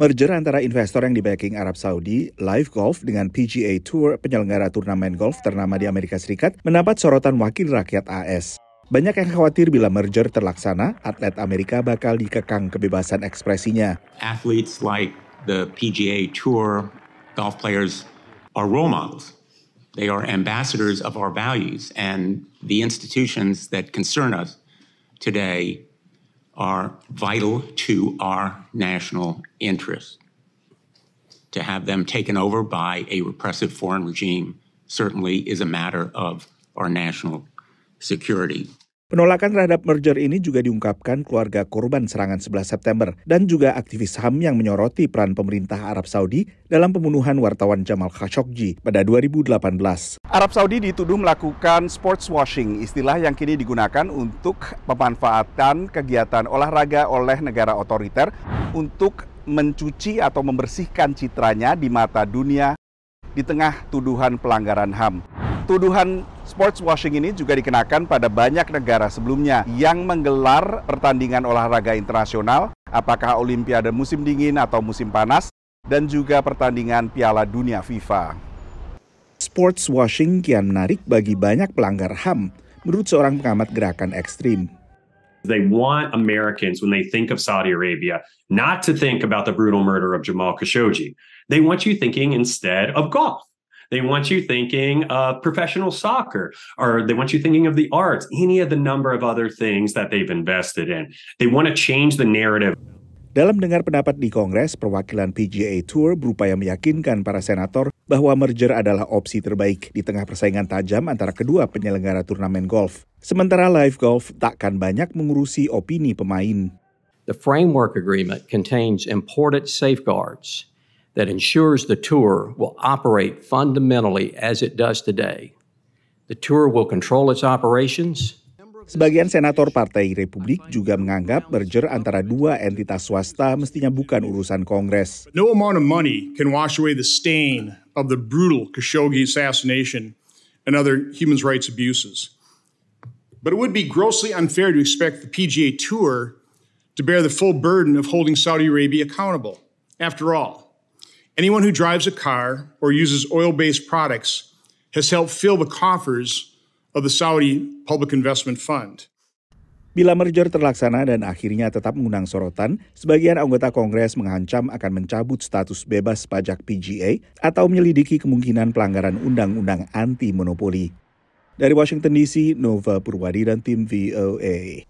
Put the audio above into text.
Merger antara investor yang backing Arab Saudi, Live Golf, dengan PGA Tour, penyelenggara turnamen golf ternama di Amerika Serikat, mendapat sorotan wakil rakyat AS. Banyak yang khawatir bila merger terlaksana, atlet Amerika bakal dikekang kebebasan ekspresinya. Athletes like the PGA Tour golf players are role models. They are ambassadors of our values and the institutions that concern us today are vital to our national interest. To have them taken over by a repressive foreign regime certainly is a matter of our national security. Penolakan terhadap merger ini juga diungkapkan keluarga korban serangan 11 September dan juga aktivis HAM yang menyoroti peran pemerintah Arab Saudi dalam pembunuhan wartawan Jamal Khashoggi pada 2018. Arab Saudi dituduh melakukan sports washing, istilah yang kini digunakan untuk pemanfaatan kegiatan olahraga oleh negara otoriter untuk mencuci atau membersihkan citranya di mata dunia di tengah tuduhan pelanggaran HAM. Tuduhan sports washing ini juga dikenakan pada banyak negara sebelumnya yang menggelar pertandingan olahraga internasional, apakah olimpiade musim dingin atau musim panas, dan juga pertandingan Piala Dunia FIFA. Sports washing kian menarik bagi banyak pelanggar HAM, menurut seorang pengamat gerakan ekstrim. They want Americans, when they think of Saudi Arabia, not to think about the brutal murder of Jamal Khashoggi. They want you thinking instead of golf. They want you thinking of professional soccer, or they want you thinking of the arts, any of the number of other things that they've invested in. They want to change the narrative. Dalam dengar pendapat di Kongres, perwakilan PGA Tour berupaya meyakinkan para senator bahwa merger adalah opsi terbaik di tengah persaingan tajam antara kedua penyelenggara turnamen golf. Sementara Live Golf takkan banyak mengurusi opini pemain. The framework agreement contains important safeguards that ensures the tour will operate fundamentally as it does today. The tour will control its operations. Sebagian senator Partai Republik juga menganggap merger antara dua entitas swasta mestinya bukan urusan Kongres. No amount of money can wash away the stain of the brutal Khashoggi assassination and other human rights abuses. But it would be grossly unfair to expect the PGA Tour to bear the full burden of holding Saudi Arabia accountable. After all, Anyone who drives a car or uses oil based products has helped fill the coffers of the Saudi Public Investment Fund. Bila merger terlaksana dan akhirnya tetap mengundang sorotan, sebagian anggota Kongres mengancam akan mencabut status bebas pajak PGA atau menyelidiki kemungkinan pelanggaran undang-undang anti monopoli. Dari Washington DC, Nova Purwadi dan tim VOA.